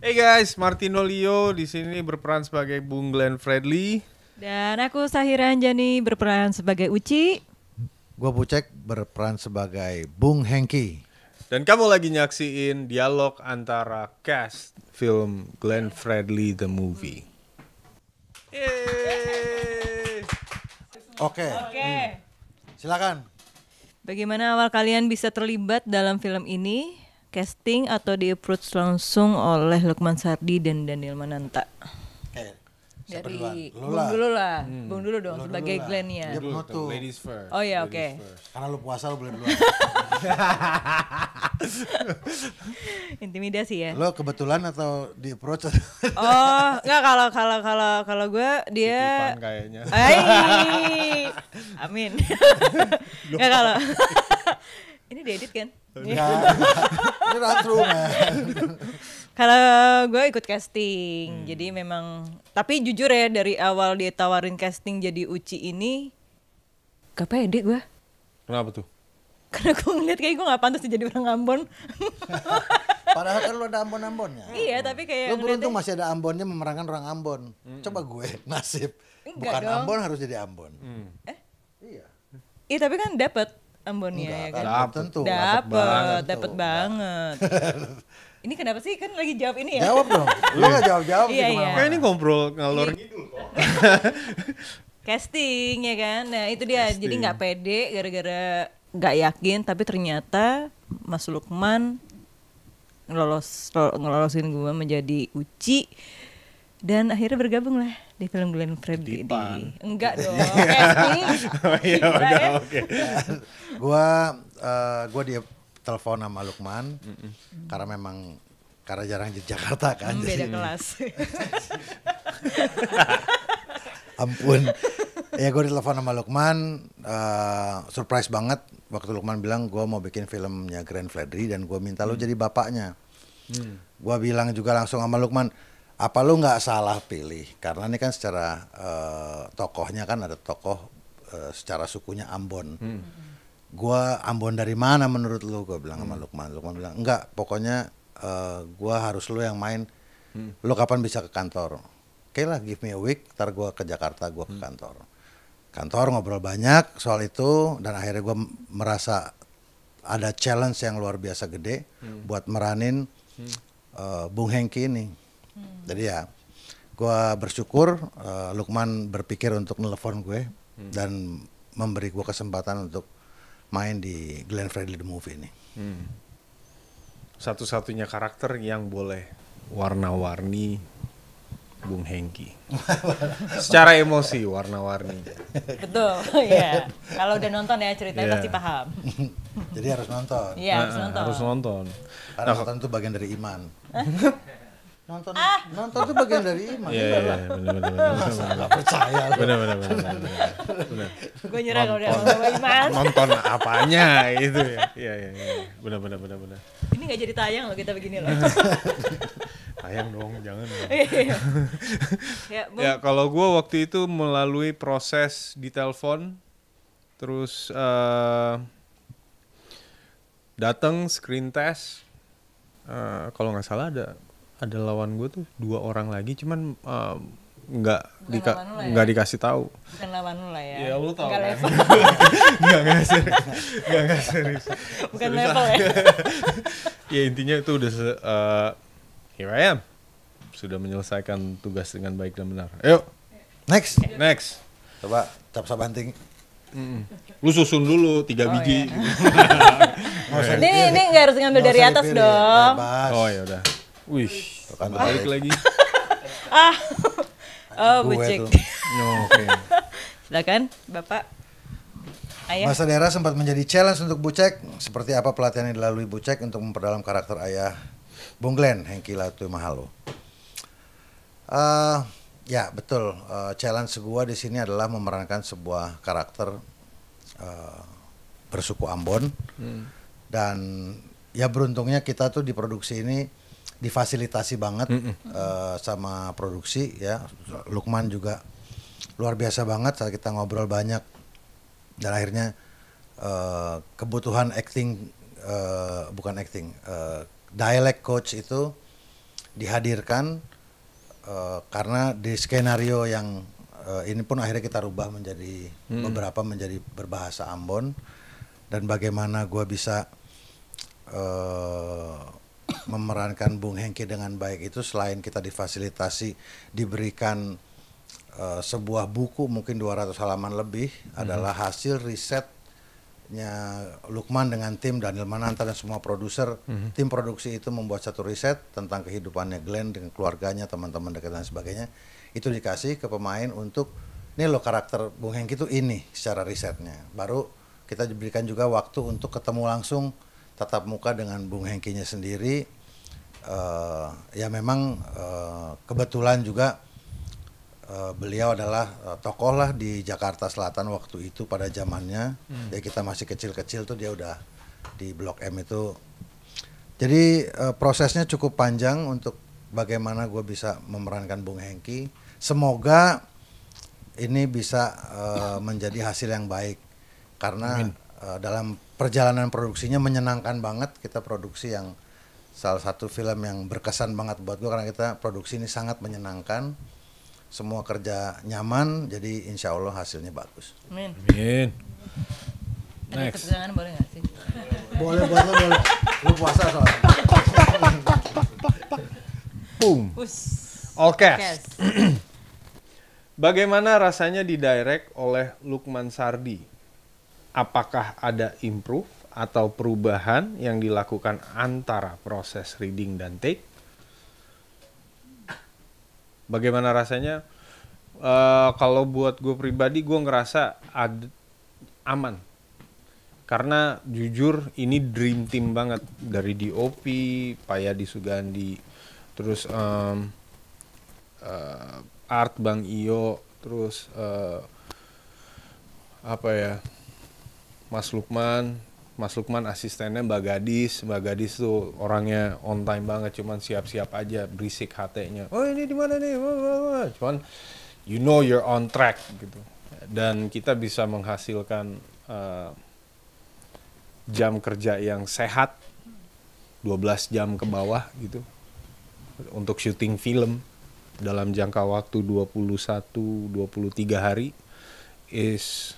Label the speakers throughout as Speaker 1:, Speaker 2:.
Speaker 1: Hey guys, Martino Leo di sini berperan sebagai Bung Glenn Fredly.
Speaker 2: Dan aku Sahira Anjani berperan sebagai Uci.
Speaker 1: Gua
Speaker 3: Bucek berperan sebagai Bung Hengki.
Speaker 1: Dan kamu lagi nyaksiin dialog antara cast film Glenn Fredly the Movie.
Speaker 2: Oke. Okay. Okay. Hmm. Silakan. Bagaimana awal kalian bisa terlibat dalam film ini? casting atau di approach langsung oleh Lukman Sardi dan Daniel Mananta? Eh,
Speaker 3: dari Lula. Bung dulu lah, hmm. Bung dulu dong Lula sebagai Lula. Glenn ya. Dia tuh. Ladies first. Oh ya oke. Okay. Karena lu puasa lu boleh dulu.
Speaker 2: Intimidasi ya. Lo
Speaker 3: kebetulan atau di approach? oh,
Speaker 2: enggak kalau kalau kalau kalau gue dia kayaknya. Ay, amin. enggak kalau ini diedit kan? Iya. Iya. Ini ratu Kalau gue ikut casting, hmm. jadi memang tapi jujur ya dari awal dia tawarin casting jadi Uci ini gak pede gue.
Speaker 1: Kenapa tuh?
Speaker 3: Karena gue ngeliat kayak gue gak pantas jadi orang Ambon. Padahal kan lo ada Ambon-Ambonnya. Iya,
Speaker 2: tapi kayak... Lo beruntung
Speaker 3: masih ada Ambonnya memerankan orang Ambon. Hmm. Coba gue, nasib. Enggak Bukan dong. Ambon harus jadi Ambon. Hmm. Eh? Iya.
Speaker 2: Iya, tapi kan dapet. Ambonnya ya, ya kan? Dapet, tentu. Dapet, dapet banget. ini kenapa sih kan lagi jawab ini ya? Jawab dong. Lu gak jawab-jawab iya, gitu. Iya. Kayak ini ngobrol
Speaker 1: ngalor iya. gitu kok.
Speaker 2: Casting ya kan. Nah, itu dia. Casting. Jadi nggak pede gara-gara nggak yakin tapi ternyata Mas Lukman ngelolos ngelolosin gue menjadi uci dan akhirnya bergabung lah di film Glenn Fredly di
Speaker 3: enggak dong oh, iya, eh, ya. oke gua uh, gua dia telepon sama Lukman mm -mm. karena memang karena jarang di Jakarta kan mm, beda jadi. kelas ampun ya gue ditelepon sama Lukman uh, surprise banget waktu Lukman bilang gue mau bikin filmnya Grand Fledry dan gue minta hmm. lo jadi bapaknya hmm. gue bilang juga langsung sama Lukman apa lu nggak salah pilih karena ini kan secara uh, tokohnya kan ada tokoh uh, secara sukunya Ambon hmm. gua Ambon dari mana menurut lu gue bilang hmm. sama Lukman Lukman bilang enggak pokoknya uh, gua harus lu yang main hmm. lu kapan bisa ke kantor oke lah give me a week ntar gua ke Jakarta gua ke hmm. kantor kantor ngobrol banyak soal itu dan akhirnya gua merasa ada challenge yang luar biasa gede hmm. buat meranin hmm. Uh, Bung Hengki ini. Hmm. Jadi ya gue bersyukur uh, Lukman berpikir untuk nelfon gue hmm. dan memberi gue kesempatan untuk main di Glenn Fredly the Movie ini. Hmm.
Speaker 1: Satu-satunya karakter yang boleh warna-warni Bung Hengki. Secara emosi
Speaker 3: warna-warni. Betul, ya.
Speaker 2: Kalau udah nonton ya ceritanya yeah. pasti paham.
Speaker 3: Jadi harus nonton. Iya, harus ah, nonton. Harus nonton. Karena nah, nonton itu bagian dari iman. nonton ah. nonton itu bagian dari iman iya iya benar benar benar percaya benar benar
Speaker 1: benar
Speaker 2: gue
Speaker 3: nyerah kalau udah iman
Speaker 1: nonton apanya itu ya iya iya, iya. benar benar benar benar
Speaker 2: ini nggak jadi tayang loh kita begini loh tayang dong jangan dong. Iya, iya. ya, ya
Speaker 1: kalau gue waktu itu melalui proses di telepon terus uh, eh, datang screen test uh, kalau nggak salah ada ada lawan gue tuh dua orang lagi cuman nggak dika ya? nggak ya? dikasih tahu
Speaker 2: bukan lawan lu lah ya ya lu tahu nggak kan? nggak nggak serius nggak nggak serius
Speaker 1: bukan serius level ya ya intinya itu udah se uh, here I am sudah menyelesaikan tugas dengan baik dan benar ayo next next coba capsa banting Mm. Lu susun dulu tiga oh, biji. Iya. ini ini nggak harus ngambil
Speaker 2: dari atas dong.
Speaker 1: Ya, oh ya udah. Wih, kan balik lagi.
Speaker 2: ah. Oh, bucik. No, okay. Silakan, Bapak. Ayah. Mas Dera
Speaker 3: sempat menjadi challenge untuk Bucek. Seperti apa pelatihan yang dilalui Bucek untuk memperdalam karakter ayah Bung Glenn, Hengki Mahalo. Uh, eh, ya, betul. Uh, challenge gua di sini adalah memerankan sebuah karakter uh, bersuku Ambon. Hmm. Dan ya beruntungnya kita tuh di produksi ini difasilitasi banget mm -mm. Uh, sama produksi ya. Lukman juga luar biasa banget saat kita ngobrol banyak dan akhirnya uh, kebutuhan acting uh, bukan acting uh, dialect coach itu dihadirkan uh, karena di skenario yang uh, ini pun akhirnya kita rubah menjadi mm. beberapa menjadi berbahasa Ambon dan bagaimana gue bisa uh, memerankan Bung Hengki dengan baik itu selain kita difasilitasi diberikan uh, sebuah buku mungkin 200 halaman lebih mm hmm. adalah hasil risetnya Lukman dengan tim Daniel Mananta dan semua produser mm hmm. tim produksi itu membuat satu riset tentang kehidupannya Glenn dengan keluarganya teman-teman dekat dan sebagainya itu dikasih ke pemain untuk ini lo karakter Bung Hengki itu ini secara risetnya baru kita diberikan juga waktu untuk ketemu langsung tatap muka dengan Bung Hengkinya sendiri uh, ya memang uh, kebetulan juga uh, beliau adalah uh, tokoh lah di Jakarta Selatan waktu itu pada zamannya hmm. ya kita masih kecil-kecil tuh dia udah di Blok M itu jadi uh, prosesnya cukup panjang untuk bagaimana gue bisa memerankan Bung Hengki semoga ini bisa uh, menjadi hasil yang baik karena uh, dalam perjalanan produksinya menyenangkan banget kita produksi yang salah satu film yang berkesan banget buat gue karena kita produksi ini sangat menyenangkan semua kerja nyaman jadi insya Allah hasilnya bagus. Amin. Amin. Next.
Speaker 2: boleh gak sih? Boleh, boleh, boleh.
Speaker 3: Lu puasa soalnya.
Speaker 1: Boom. All cast. Bagaimana rasanya didirect oleh Lukman Sardi? apakah ada improve atau perubahan yang dilakukan antara proses reading dan take? Bagaimana rasanya? Uh, kalau buat gue pribadi, gue ngerasa ad aman. Karena jujur ini dream team banget. Dari DOP, di Sugandi, terus um, uh, Art Bang Iyo, terus uh, apa ya Mas Lukman, Mas Lukman asistennya Mbak Gadis, Mbak Gadis tuh orangnya on time banget, cuman siap-siap aja, berisik hatenya. Oh ini di mana nih? Cuman you know you're on track gitu. Dan kita bisa menghasilkan uh, jam kerja yang sehat, 12 jam ke bawah gitu, untuk syuting film dalam jangka waktu 21-23 hari is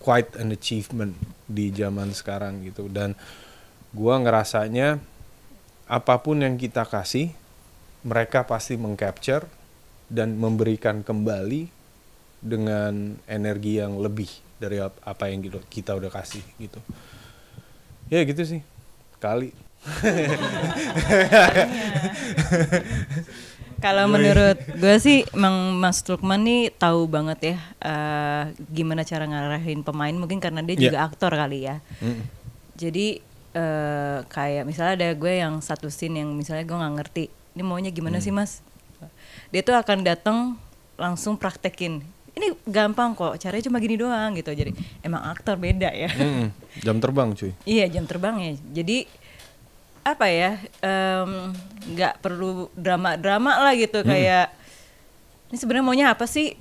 Speaker 1: quite an achievement di zaman sekarang gitu dan gua ngerasanya apapun yang kita kasih mereka pasti mengcapture dan memberikan kembali dengan energi yang lebih dari apa yang kita udah kasih gitu ya gitu sih kali iya.
Speaker 2: Kalau menurut gue sih, emang Mas Lukman nih tahu banget ya uh, gimana cara ngarahin pemain. Mungkin karena dia yeah. juga aktor kali ya. Mm. Jadi uh, kayak misalnya ada gue yang satu scene yang misalnya gue nggak ngerti, ini maunya gimana mm. sih Mas? Dia tuh akan datang langsung praktekin ini gampang kok caranya cuma gini doang gitu jadi emang aktor beda ya mm,
Speaker 1: jam terbang cuy
Speaker 2: iya jam terbang ya jadi apa ya nggak um, perlu drama-drama lah gitu hmm. kayak ini sebenarnya maunya apa sih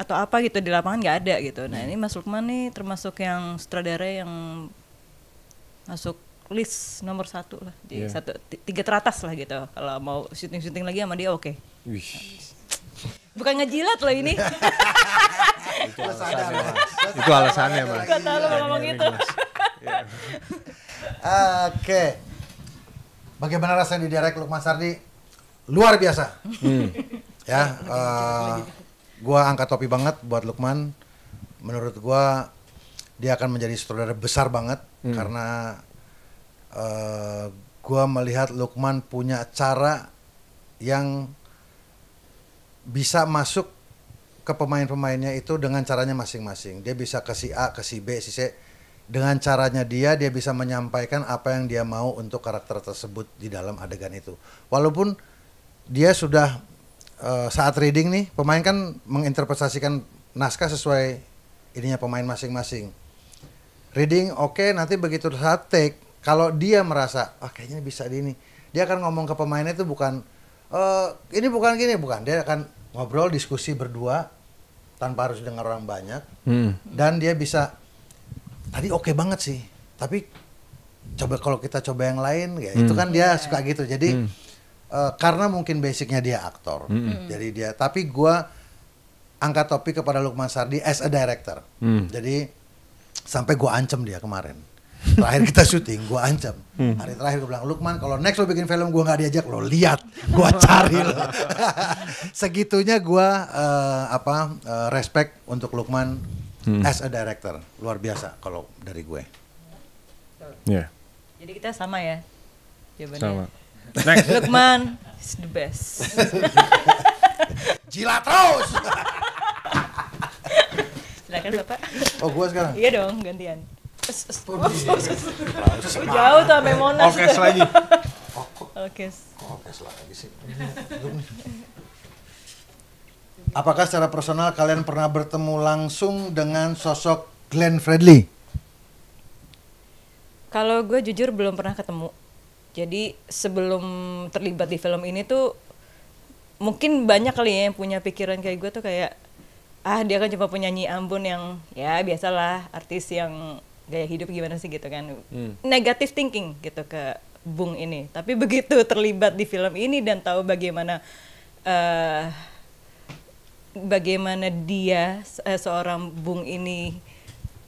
Speaker 2: atau apa gitu di lapangan nggak ada gitu nah ini Mas Lukman nih termasuk yang sutradara yang masuk list nomor satu lah di yeah. satu tiga teratas lah gitu kalau mau syuting syuting lagi sama dia oke okay. bukan ngejilat loh ini itu alasannya itu alasannya mas gak tahu ngomong iya, iya, itu
Speaker 3: iya, oke Bagaimana rasanya di direct Lukman Sardi? Luar biasa. Hmm. ya, uh, gua angkat topi banget buat Lukman. Menurut gua dia akan menjadi sutradara besar banget hmm. karena uh, gua melihat Lukman punya cara yang bisa masuk ke pemain-pemainnya itu dengan caranya masing-masing. Dia bisa ke si A, ke si B, si C dengan caranya dia dia bisa menyampaikan apa yang dia mau untuk karakter tersebut di dalam adegan itu walaupun dia sudah uh, saat reading nih pemain kan menginterpretasikan naskah sesuai ininya pemain masing-masing reading oke okay, nanti begitu saat take kalau dia merasa ah oh, kayaknya bisa di ini dia akan ngomong ke pemainnya itu bukan e, ini bukan gini bukan dia akan ngobrol diskusi berdua tanpa harus dengar orang banyak hmm. dan dia bisa tadi oke okay banget sih tapi coba kalau kita coba yang lain ya hmm. itu kan dia iya. suka gitu jadi hmm. uh, karena mungkin basicnya dia aktor hmm. hmm. jadi dia tapi gue angkat topik kepada Lukman Sardi as a director hmm. jadi sampai gue ancam dia kemarin terakhir kita syuting gue ancam hmm. hari terakhir gue bilang Lukman kalau next lo bikin film gue nggak diajak lo lihat gue cari lo segitunya gue uh, apa uh, respect untuk Lukman hmm. as a director luar biasa kalau dari gue.
Speaker 2: Ya. Yeah. Jadi kita sama ya jawabannya. Sama. Next. Lukman is the best. Jilat terus. Silakan Bapak. Oh, gue sekarang. Iya dong, gantian. Oh, jauh tuh sampai Monas. Oke lagi. Oke. Oke lagi
Speaker 3: sih. Apakah secara personal kalian pernah bertemu langsung dengan sosok Glenn Fredly?
Speaker 2: Kalau gue jujur belum pernah ketemu. Jadi sebelum terlibat di film ini tuh mungkin banyak kali ya yang punya pikiran kayak gue tuh kayak ah dia kan cuma penyanyi Ambon yang ya biasalah artis yang gaya hidup gimana sih gitu kan. Hmm. Negative thinking gitu ke Bung ini. Tapi begitu terlibat di film ini dan tahu bagaimana uh, bagaimana dia eh, seorang Bung ini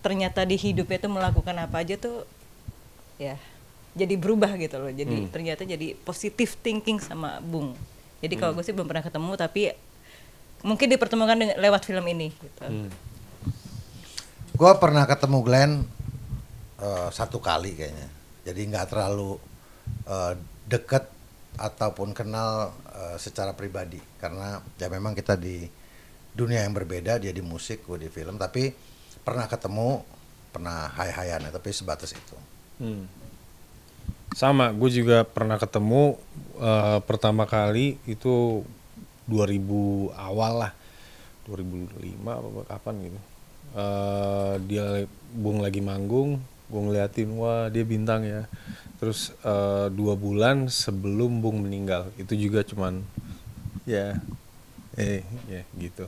Speaker 2: ternyata di hidupnya itu melakukan apa aja tuh ya jadi berubah gitu loh. Jadi hmm. ternyata jadi positif thinking sama Bung. Jadi kalau hmm. gue sih belum pernah ketemu tapi mungkin dipertemukan dengan, lewat film ini
Speaker 3: gitu. Hmm. Gue pernah ketemu Glenn uh, satu kali kayaknya. Jadi nggak terlalu uh, deket ataupun kenal uh, secara pribadi karena ya memang kita di dunia yang berbeda dia di musik gue di film tapi pernah ketemu pernah hai hayan tapi sebatas itu
Speaker 1: hmm. sama gue juga pernah ketemu uh, pertama kali itu 2000 awal lah 2005 apa kapan gitu uh, dia bung lagi manggung bung liatin wah dia bintang ya terus uh, dua bulan sebelum bung meninggal itu juga cuman ya eh ya gitu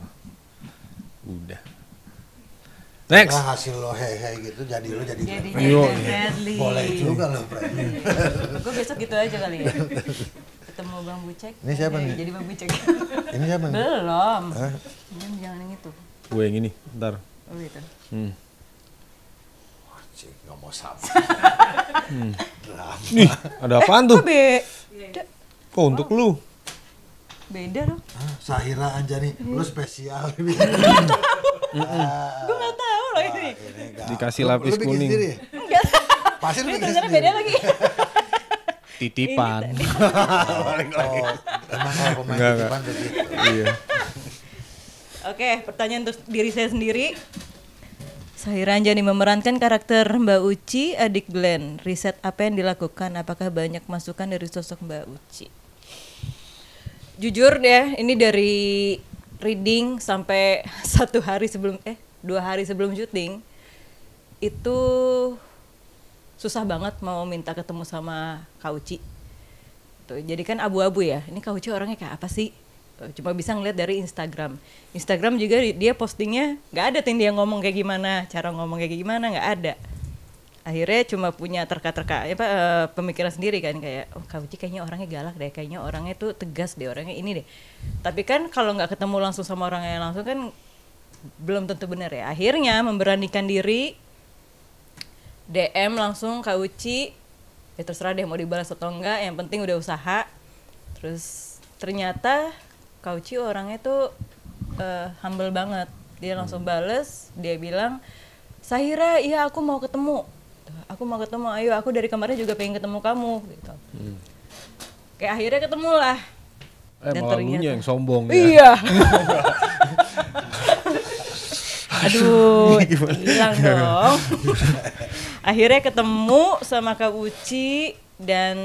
Speaker 1: udah
Speaker 3: Next. Nah, hasil lo hehe gitu jadi lo jadi jadi Yo, Boleh juga lo hmm. Gue besok gitu aja kali ya.
Speaker 2: Ketemu Bang Bucek. Ini siapa iya, nih? Jadi Bang Bucek. ini siapa nih? Belum. Hah? Jangan, jangan
Speaker 1: yang itu. Gue yang ini, ntar. Oh gitu. Hmm.
Speaker 3: Cik, gak mau sama. hmm. Nih, ada apaan eh, tuh? Kok untuk oh.
Speaker 1: lu?
Speaker 2: beda loh
Speaker 3: ah, Sahira Anjani hmm. lu spesial gue
Speaker 2: gak tau loh ini,
Speaker 1: dikasih lapis kuning
Speaker 2: ya? pasti lu bikin sendiri beda lagi oh, titipan emang kalau pemain titipan iya Oke, pertanyaan untuk diri saya sendiri. Sahira Anjani memerankan karakter Mbak Uci, adik Glenn. Riset apa yang dilakukan? Apakah banyak masukan dari sosok Mbak Uci? jujur deh ini dari reading sampai satu hari sebelum eh dua hari sebelum syuting itu susah banget mau minta ketemu sama Kauci tuh jadi kan abu-abu ya ini Kauci orangnya kayak apa sih cuma bisa ngeliat dari Instagram Instagram juga dia postingnya nggak ada tuh dia ngomong kayak gimana cara ngomong kayak gimana nggak ada akhirnya cuma punya terka-terka apa uh, pemikiran sendiri kan kayak oh Kak Uci kayaknya orangnya galak deh kayaknya orangnya tuh tegas deh orangnya ini deh tapi kan kalau nggak ketemu langsung sama orangnya langsung kan belum tentu benar ya akhirnya memberanikan diri DM langsung Kak Uci ya terserah deh mau dibalas atau enggak yang penting udah usaha terus ternyata Kak Uci orangnya tuh uh, humble banget dia langsung bales dia bilang Sahira iya aku mau ketemu gitu aku mau ketemu ayo aku dari kemarin juga pengen ketemu kamu gitu hmm. kayak akhirnya ketemu lah
Speaker 3: eh, dan ternyata yang sombong ya. iya
Speaker 2: aduh hilang dong akhirnya ketemu sama kak Uci dan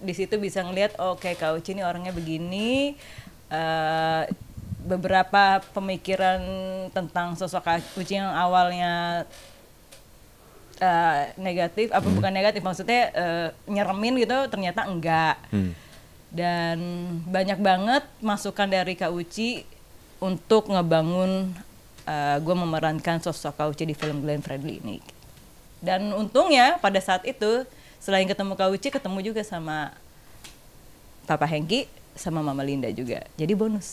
Speaker 2: di situ bisa ngelihat oke okay, kak Uci ini orangnya begini uh, beberapa pemikiran tentang sosok Kak Uci yang awalnya uh, negatif apa hmm. bukan negatif maksudnya uh, nyeremin gitu ternyata enggak hmm. dan banyak banget masukan dari Kak Uci untuk ngebangun uh, eh, gue memerankan sosok Kak Uci di film Glenn Friendly ini dan untungnya pada saat itu selain ketemu Kak Uci ketemu juga sama Papa Hengki sama Mama Linda juga jadi bonus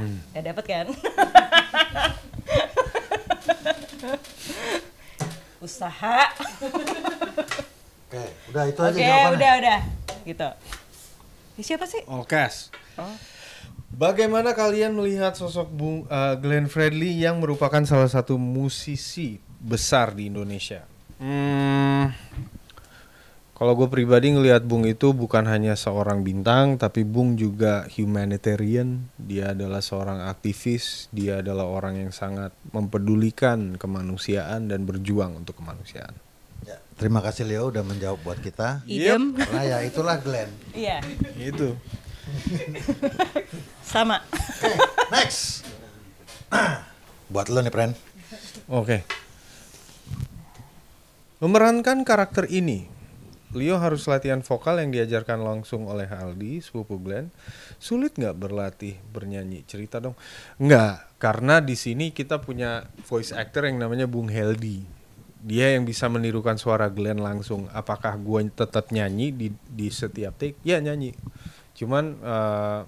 Speaker 2: hmm. ya dapat kan usaha. Oke, udah itu aja Oke, jawabannya. udah, udah. Gitu. Ini ya, siapa sih?
Speaker 1: All cash. Oh. Bagaimana kalian melihat sosok Bung, uh, Glenn Fredly yang merupakan salah satu musisi besar di Indonesia? Hmm, kalau gue pribadi ngelihat Bung itu bukan hanya seorang bintang, tapi Bung juga humanitarian. Dia adalah seorang aktivis, dia adalah orang yang sangat mempedulikan kemanusiaan dan berjuang untuk kemanusiaan. Ya, terima
Speaker 3: kasih Leo udah menjawab buat kita. Idem. Karena ya itulah Glenn. Iya. Itu.
Speaker 2: Sama. Okay, next.
Speaker 3: buat lo nih, friend. Oke. Okay. Memerankan
Speaker 1: karakter ini Leo harus latihan vokal yang diajarkan langsung oleh Aldi, sepupu Glenn. Sulit nggak berlatih bernyanyi? Cerita dong. Nggak, karena di sini kita punya voice actor yang namanya Bung Heldi. Dia yang bisa menirukan suara Glenn langsung. Apakah gue tetap nyanyi di di setiap take? Ya nyanyi. Cuman uh,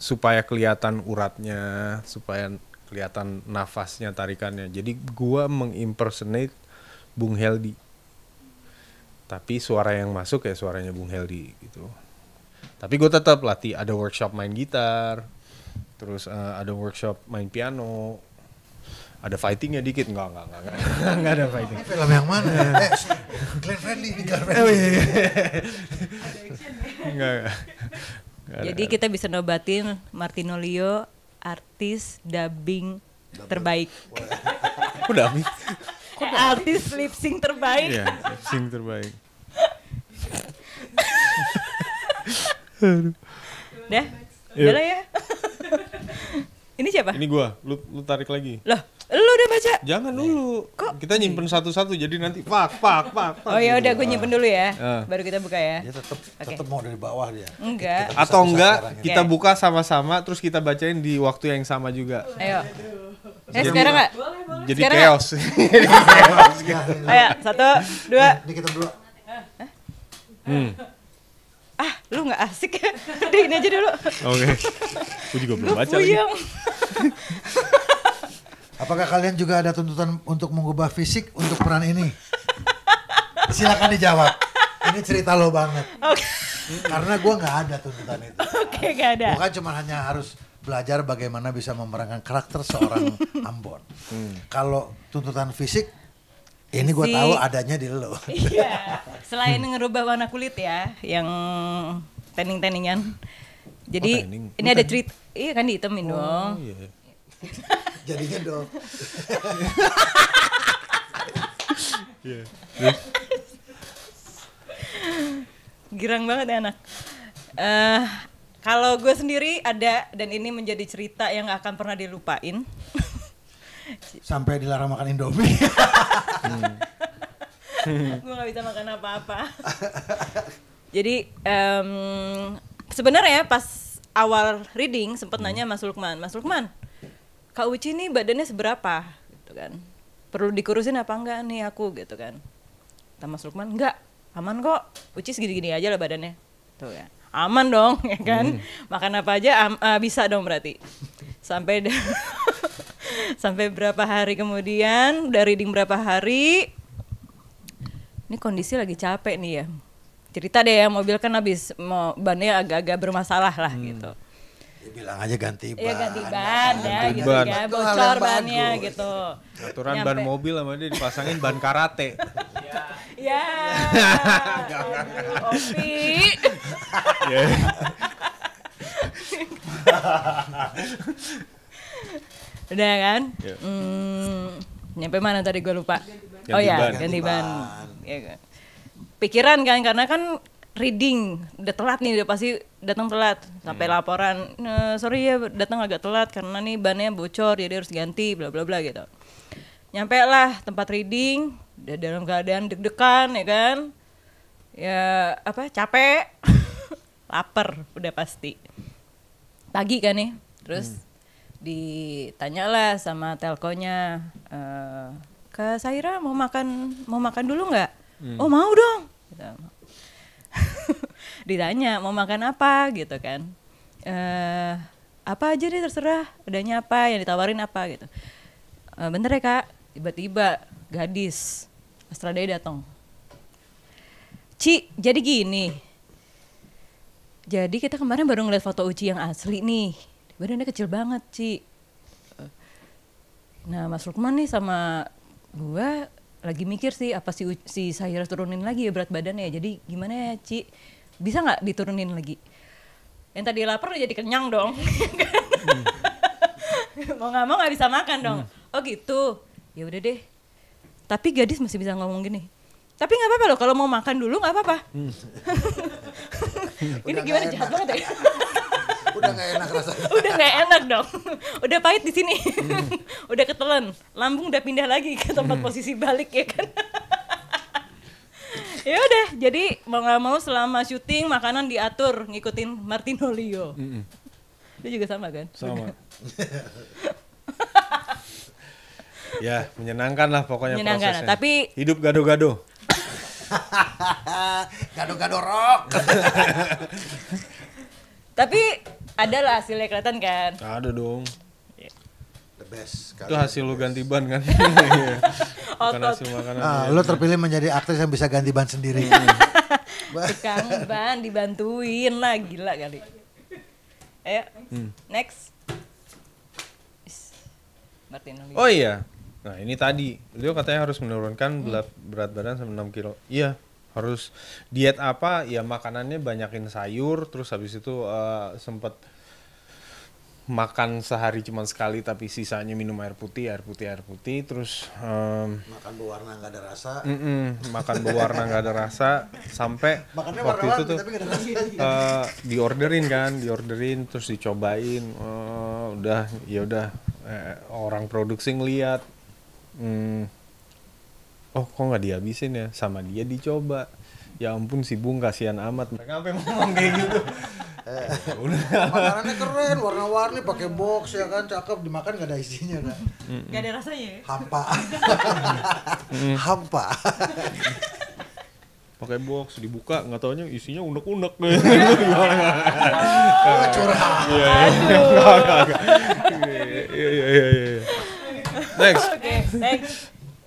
Speaker 1: supaya kelihatan uratnya, supaya kelihatan nafasnya, tarikannya. Jadi gue mengimpersonate Bung Heldi tapi suara yang masuk ya suaranya Bung Heldi gitu tapi gue tetap latih ada workshop main gitar terus uh, ada workshop main piano ada fightingnya dikit nggak nggak nggak nggak, enggak ada fighting Oh, film yang mana eh, Glenn Friendly, Glenn oh, iya, Friendly. Iya.
Speaker 2: jadi kita bisa nobatin Martinolio artis dubbing terbaik udah oh, artis lip sync terbaik. Iya, lip
Speaker 1: sync terbaik.
Speaker 2: Dah. Udah ya. Ini siapa? Ini gua.
Speaker 1: Lu lu tarik lagi. Loh, lu udah baca? Jangan dulu. Kok? Kita nyimpen satu-satu jadi nanti pak pak
Speaker 2: pak. pak oh ya udah gua nyimpen dulu ya. Uh. Baru kita buka ya.
Speaker 3: Dia tetap okay. mau dari bawah dia. Enggak. Atau
Speaker 1: enggak kita buka sama-sama terus kita bacain di waktu yang sama juga.
Speaker 2: Ayo. Eh sekarang enggak? jadi Sekarang chaos. Ayo, satu, dua. Ini kita dulu. Hmm. Ah, lu gak asik ya? Udah ini aja dulu. Oke.
Speaker 3: Okay.
Speaker 1: Gue juga belum baca lagi.
Speaker 3: Apakah kalian juga ada tuntutan untuk mengubah fisik untuk peran ini? Silakan dijawab. Ini cerita lo banget. Oke. Okay. Karena gue nggak ada tuntutan itu. Oke, okay, gak ada. Bukan cuma hanya harus belajar bagaimana bisa memerankan karakter seorang Ambon. Hmm. Kalau tuntutan fisik, ini gue tahu adanya di lo.
Speaker 2: Iya. Selain hmm. ngerubah warna kulit ya, yang tanning-tanningan. Jadi oh, tanning. ini Bukan. ada treat, iya kan dihitemin oh, dong. Iya. Jadinya dong. Iya. Girang banget ya anak. Uh, kalau gue sendiri ada dan ini menjadi cerita yang gak akan pernah dilupain.
Speaker 3: Sampai dilarang makan Indomie. hmm. gue gak bisa
Speaker 2: makan apa-apa. Jadi um, sebenarnya pas awal reading sempet hmm. nanya Mas Lukman, Mas Lukman, Kak Uci ini badannya seberapa? Gitu kan. Perlu dikurusin apa enggak nih aku gitu kan. Tama Mas Lukman, enggak, aman kok. Uci segini-gini aja lah badannya. Tuh ya aman dong ya kan hmm. makan apa aja um, uh, bisa dong berarti sampai sampai berapa hari kemudian udah reading berapa hari ini kondisi lagi capek nih ya cerita deh ya mobil kan habis mau bannya agak-agak bermasalah lah hmm. gitu
Speaker 3: ya, bilang aja ganti iya, ban. Iya ganti ban ya, gitu ya ganti gitu ban. ya, bocor
Speaker 2: bannya gitu. Aturan Nyampe. ban
Speaker 1: mobil sama dia dipasangin ban karate.
Speaker 2: Ya. Kopi. Ya. Udah kan? Yeah. Hmm, nyampe mana tadi gue lupa. Ganti oh ya, ganti, ganti ban. Ya, kan? pikiran kan karena kan reading udah telat nih udah pasti datang telat sampai hmm. laporan e, sorry ya datang agak telat karena nih bannya bocor jadi harus ganti bla bla bla gitu nyampe lah tempat reading dalam keadaan deg-degan ya kan ya apa capek lapar udah pasti pagi kan nih terus hmm. ditanyalah sama telkonya e, eh, ke Saira mau makan mau makan dulu nggak hmm. oh mau dong gitu. ditanya mau makan apa gitu kan e, apa aja deh terserah adanya apa yang ditawarin apa gitu e, bentar ya kak tiba-tiba gadis Astraday datang. Ci, jadi gini. Jadi kita kemarin baru ngeliat foto Uci yang asli nih. Badannya kecil banget, Ci. Nah, Mas Lukman nih sama gua lagi mikir sih apa si si Sahira turunin lagi ya berat badannya. Jadi gimana ya, Ci? Bisa nggak diturunin lagi? Yang tadi lapar jadi kenyang dong. Hmm. mau nggak mau nggak bisa makan dong. Hmm. Oh gitu. Ya udah deh, tapi gadis masih bisa ngomong gini. Tapi nggak apa-apa loh kalau mau makan dulu nggak apa-apa. Hmm.
Speaker 3: Ini gimana jahat
Speaker 2: banget ya? udah nggak enak rasanya. udah nggak enak dong. Udah pahit di sini. Hmm. udah ketelan. Lambung udah pindah lagi ke tempat hmm. posisi balik ya kan. ya udah, jadi mau nggak mau selama syuting makanan diatur ngikutin Martinolio. Hmm. Dia juga sama kan? Sama
Speaker 1: ya menyenangkan lah pokoknya menyenangkan prosesnya. tapi hidup gado-gado
Speaker 3: gado-gado rock.
Speaker 2: tapi ada lah hasilnya kelihatan kan ada
Speaker 1: dong iya. the best itu hasil lu ganti ban kan iya. Otot. hasil makanan ah, lu
Speaker 3: terpilih menjadi aktris yang bisa ganti ban sendiri iya.
Speaker 2: tukang ban dibantuin lah gila kali ayo hmm. next Oh iya,
Speaker 1: Nah ini tadi, beliau katanya harus menurunkan hmm. berat, berat badan sampai 6 kilo. Iya, harus diet apa? Ya makanannya banyakin sayur, terus habis itu uh, eh, sempat makan sehari cuma sekali tapi sisanya minum air putih, air putih, air putih, terus um,
Speaker 3: makan berwarna nggak ada rasa. Mm -mm, makan berwarna
Speaker 1: nggak ada rasa sampai Makannya waktu itu tuh uh, diorderin kan, diorderin terus dicobain, uh, udah ya udah eh, orang produksi ngeliat hmm, oh kok nggak dihabisin ya sama dia dicoba ya ampun si Bung kasihan amat mereka
Speaker 3: sampai ngomong kayak gitu eh, makanannya keren warna-warni pakai box ya kan cakep dimakan gak ada isinya kan gak ada rasanya ya? hampa hampa
Speaker 1: pakai box dibuka nggak taunya isinya unek-unek oh. curhat iya iya. iya iya iya iya, iya
Speaker 3: next oke okay, next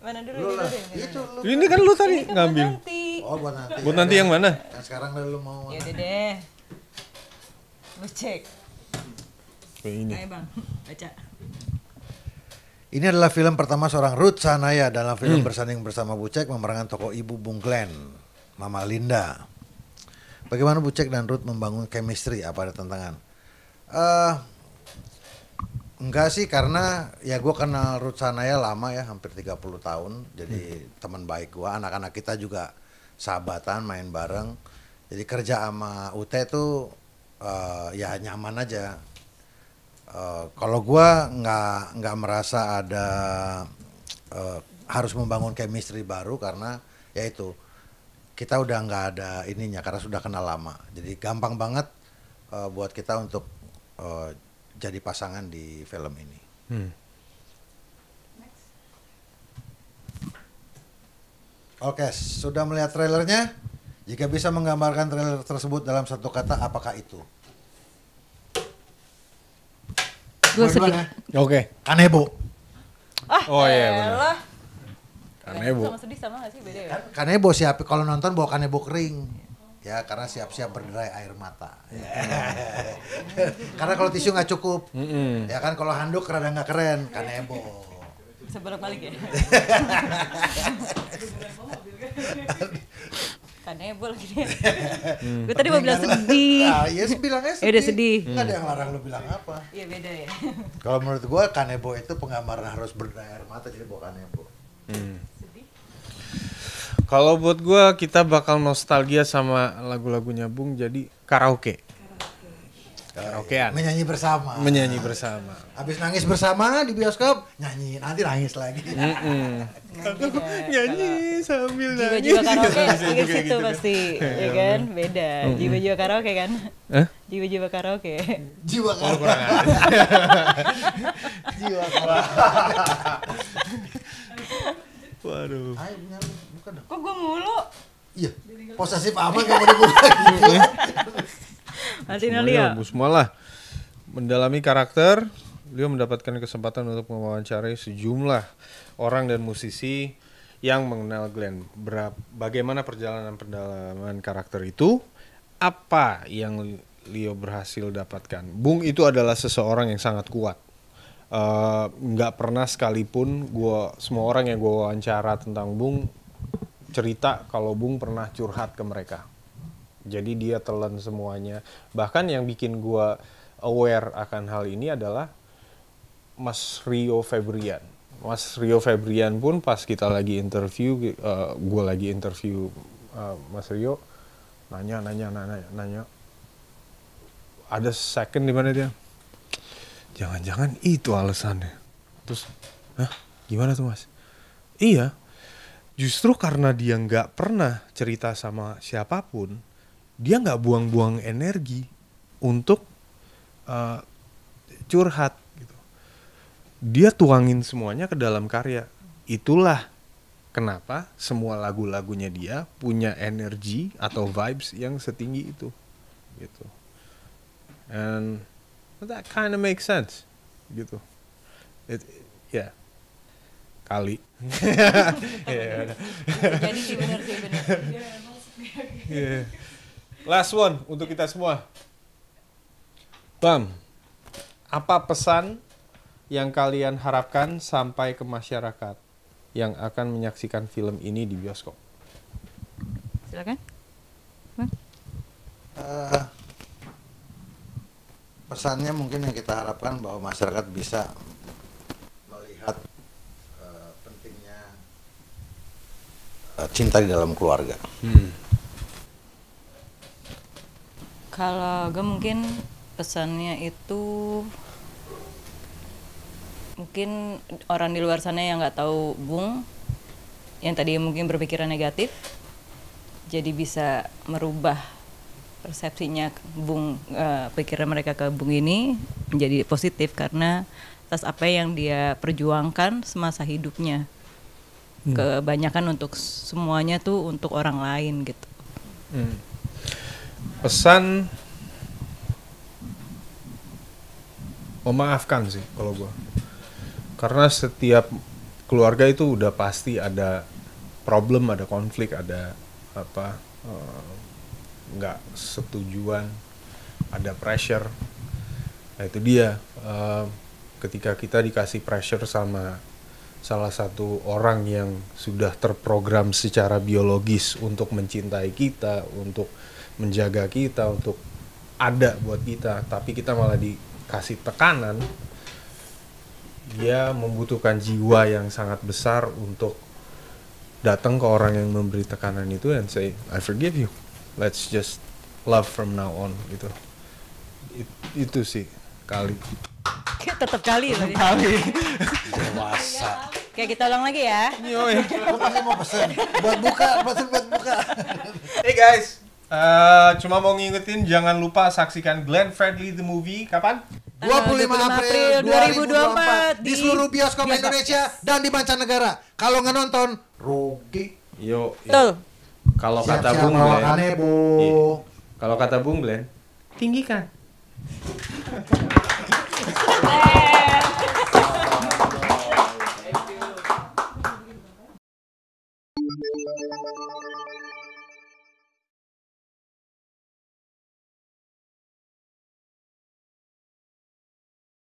Speaker 3: mana dulu, lu lu ini kan lu tadi kan
Speaker 2: ngambil oh, nanti. oh buat nanti buat nanti yang mana
Speaker 3: yang sekarang lu mau ya deh lu cek ini ayo
Speaker 2: bang baca
Speaker 3: ini adalah film pertama seorang Ruth Sanaya dalam film hmm. bersanding bersama Bucek memerankan tokoh ibu Bung Glenn, Mama Linda. Bagaimana Bucek dan Ruth membangun chemistry apa ada tantangan? Uh, Enggak sih karena ya gue kenal Ruth Sanaya lama ya hampir 30 tahun jadi hmm. teman baik gue anak-anak kita juga sahabatan main bareng jadi kerja sama UT tuh uh, ya nyaman aja uh, kalau gue nggak nggak merasa ada uh, harus membangun chemistry baru karena ya itu kita udah nggak ada ininya karena sudah kenal lama jadi gampang banget uh, buat kita untuk uh, jadi pasangan di film ini. Hmm. Oke, sudah melihat trailernya? Jika bisa menggambarkan trailer tersebut dalam satu kata, apakah itu? Gue sedih. Ya. Oke. Okay. Kanebo. Ah, oh iya benar. Kanebo. Sama sedih sama gak sih beda ya? Kan- kanebo siapa? kalau nonton bawa kanebo kering ya karena siap-siap berderai air mata iya. ya. karena kalau tisu nggak cukup mm -hmm. ya kan kalau handuk rada nggak keren kan ebo
Speaker 2: seberak balik ya kan lagi deh hmm. gue tadi mau bilang sedih nah, ya sih bilangnya ya, sedih sedih nggak ada yang larang lo bilang apa iya beda ya kalau menurut
Speaker 3: gue kanebo itu penggambaran harus berderai air mata jadi bukan kanebo
Speaker 1: hmm kalau buat gue kita bakal nostalgia sama lagu-lagunya Bung jadi karaoke. Karaokean. Menyanyi bersama. Menyanyi bersama.
Speaker 3: Habis nangis bersama di bioskop, nyanyi. Nanti nangis lagi. Mm -mm. nyanyi sambil nangis. Jiwa-jiwa karaoke iya juga situ gitu, pasti, ya kan? Iya iya, kan? Beda. Jiwa-jiwa karaoke
Speaker 2: kan? Eh? Jiwa-jiwa karaoke. Jiwa oh, karaoke. Jiwa karaoke. Waduh bukan dong. Kok gue mulu?
Speaker 3: Iya. Posesif apa kamu dibuka gitu. bu semua
Speaker 1: lah Mendalami karakter, beliau mendapatkan kesempatan untuk mewawancarai sejumlah orang dan musisi yang mengenal Glenn. Berap, bagaimana perjalanan pendalaman karakter itu? Apa yang Leo berhasil dapatkan? Bung itu adalah seseorang yang sangat kuat eh, nggak uh, pernah sekalipun gua semua orang yang gue wawancara tentang Bung cerita kalau Bung pernah curhat ke mereka. Jadi dia telan semuanya. Bahkan yang bikin gue aware akan hal ini adalah Mas Rio Febrian. Mas Rio Febrian pun pas kita lagi interview, uh, eh, gue lagi interview uh, Mas Rio, nanya, nanya, nanya, nanya. Ada second di mana dia? Jangan-jangan itu alasannya. Terus, Hah? gimana tuh mas? Iya, justru karena dia nggak pernah cerita sama siapapun dia nggak buang-buang energi untuk uh, curhat gitu dia tuangin semuanya ke dalam karya itulah kenapa semua lagu-lagunya dia punya energi atau vibes yang setinggi itu gitu and that kind of makes sense gitu it, it yeah kali. Last one untuk kita semua. Bam, apa pesan yang kalian harapkan sampai ke masyarakat yang akan menyaksikan film ini di bioskop?
Speaker 2: Silakan.
Speaker 3: Eh, pesannya mungkin yang kita harapkan bahwa masyarakat bisa Eh, cinta di dalam keluarga? Hmm.
Speaker 2: Kalau gue mungkin pesannya itu mungkin orang di luar sana yang nggak tahu Bung yang tadi mungkin berpikiran negatif jadi bisa merubah persepsinya Bung uh, pikiran mereka ke Bung ini menjadi positif karena atas apa yang dia perjuangkan semasa hidupnya hmm. kebanyakan untuk semuanya tuh untuk orang lain gitu
Speaker 1: hmm. pesan memaafkan sih kalau gue karena setiap keluarga itu udah pasti ada problem ada konflik ada apa eh, nggak uh, setujuan ada pressure nah itu dia uh, ketika kita dikasih pressure sama salah satu orang yang sudah terprogram secara biologis untuk mencintai kita, untuk menjaga kita, untuk ada buat kita, tapi kita malah dikasih tekanan, dia membutuhkan jiwa yang sangat besar untuk datang ke orang yang memberi tekanan itu dan say I forgive you, let's just love from now on gitu. It, itu sih kali.
Speaker 2: Tetap kali ya. Tetap kali.
Speaker 1: Dewasa.
Speaker 2: Oke, kita ulang lagi ya. Yo, Gue pasti mau pesen. Buat buka, pesen buat buka.
Speaker 1: hey guys, uh, cuma mau ngingetin jangan lupa saksikan Glenn Fredly the Movie kapan? 25 April 2024, 2024 di, seluruh bioskop, bioskop Indonesia
Speaker 3: dan di mancanegara. Kalau nggak nonton, rugi. Yo. yo.
Speaker 1: Kalau kata Bung Glenn, iya. kalau kata Bung Glenn,
Speaker 3: tinggikan.